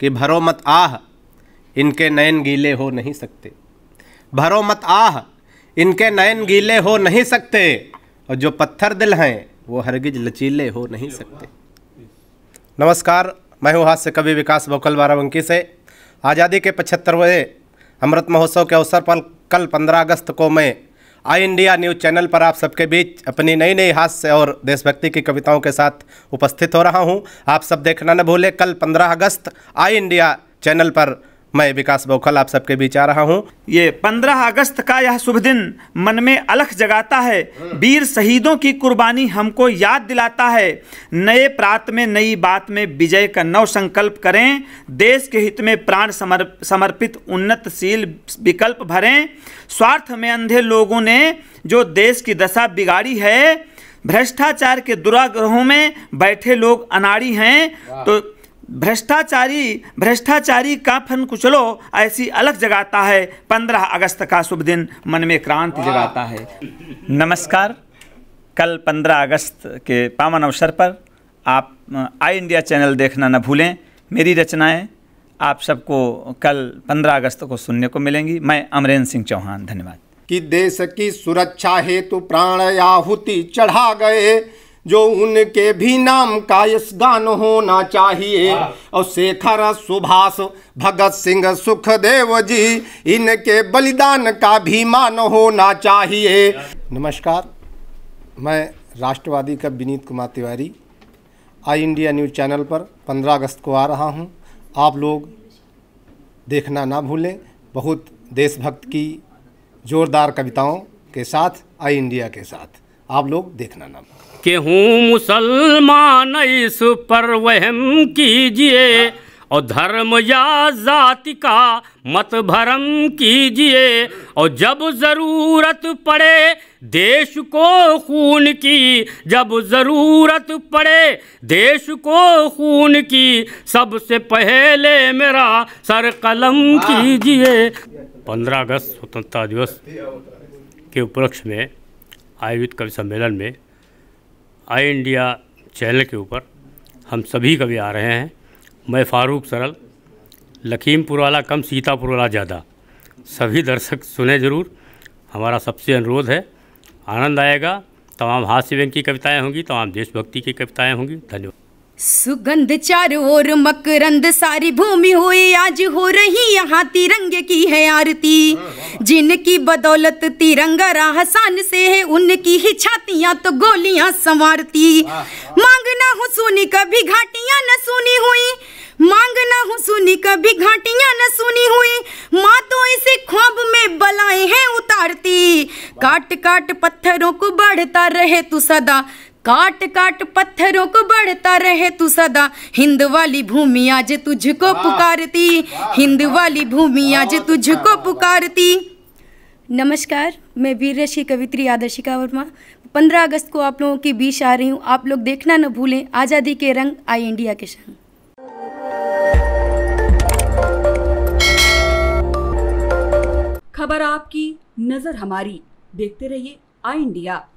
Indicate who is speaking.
Speaker 1: कि भरो मत आह इनके नयन गीले हो नहीं सकते भरो मत आह इनके नयन गीले हो नहीं सकते और जो पत्थर दिल हैं वो हरगिज लचीले हो नहीं सकते नमस्कार मैं हूँ हास्य कवि विकास बोकल बाराबंकी से आज़ादी के पचहत्तरवें अमृत महोत्सव के अवसर पर कल पंद्रह अगस्त को मैं आई इंडिया न्यूज़ चैनल पर आप सबके बीच अपनी नई नई हास्य और देशभक्ति की कविताओं के साथ उपस्थित हो रहा हूँ आप सब देखना न भूलें कल पंद्रह अगस्त आई इंडिया चैनल पर मैं विकास बोखल आप सबके बीच आ रहा हूँ ये
Speaker 2: पंद्रह अगस्त का यह शुभ दिन मन में अलख जगाता है वीर शहीदों की कुर्बानी हमको याद दिलाता है नए प्रात में नई बात में विजय का नव संकल्प करें देश के हित में प्राण समर, समर्पित उन्नतशील विकल्प भरें स्वार्थ में अंधे लोगों ने जो देश की दशा बिगाड़ी है भ्रष्टाचार के दुराग्रहों में बैठे लोग अनाड़ी हैं तो भ्रष्टाचारी भ्रष्टाचारी का फन कुचलो ऐसी अलग जगाता है पंद्रह अगस्त का शुभ दिन मन में क्रांति जगाता है नमस्कार कल पंद्रह अगस्त के पावन अवसर पर आप आई इंडिया चैनल देखना न भूलें मेरी रचनाएं आप सबको कल पंद्रह अगस्त को सुनने को मिलेंगी मैं अमरेंद्र सिंह चौहान धन्यवाद कि देश
Speaker 3: की सुरक्षा हेतु प्राण आहुति चढ़ा गए जो उनके भी नाम का इस गान होना चाहिए हाँ। और शेखर सुभाष भगत सिंह सुखदेव जी इनके बलिदान का भी मान होना चाहिए नमस्कार मैं राष्ट्रवादी का Vineet Kumar Tiwari I India news channel पर 15 अगस्त को आ रहा हूं आप लोग देखना ना भूलें बहुत देशभक्त की जोरदार कविताओं के साथ आई इंडिया के साथ आप लोग देखना ना भूलें
Speaker 4: कि हूँ मुसलमान इस पर वहम कीजिए और धर्म या जाति का मत भरम कीजिए और जब ज़रूरत पड़े देश को खून की जब ज़रूरत पड़े देश को खून की सबसे पहले मेरा सर कलम कीजिए पंद्रह अगस्त स्वतंत्रता दिवस
Speaker 5: के
Speaker 4: उपलक्ष्य में आयोजित कवि सम्मेलन में आई इंडिया चैनल के ऊपर हम सभी कभी आ रहे हैं मैं फ़ारूक सरल लखीमपुर वाला कम सीतापुर वाला ज़्यादा सभी दर्शक सुने ज़रूर हमारा सबसे अनुरोध है आनंद आएगा तमाम हास्य व्यंग की कविताएँ होंगी तमाम देशभक्ति की कविताएँ होंगी धन्यवाद
Speaker 5: सुगंध चारों ओर मकरंद सारी भूमि हुई आज हो रही यहाँ तिरंगे की है आरती जिनकी बदौलत तिरंगा राहसान से है उनकी ही छातियाँ तो गोलियाँ संवारती मांगना हो सुनी कभी घाटियाँ न सुनी हुई मांगना हो सुनी कभी घाटियाँ न सुनी हुई माँ तो इसे ख्वाब में बलाएं हैं उतारती काट काट पत्थरों को बढ़ता रहे तू सदा काट काट पत्थरों को बढ़ता रहे तू सदा हिंद वाली भूमि आज तुझको पुकारती हिंद वाली भूमि आज तुझको पुकारती नमस्कार मैं वीरश की कवित्री आदर्शिका वर्मा 15 अगस्त को आप लोगों के बीच आ रही हूँ आप लोग देखना न भूलें आज़ादी के रंग आई इंडिया के संग खबर आपकी नज़र हमारी देखते रहिए आई इंडिया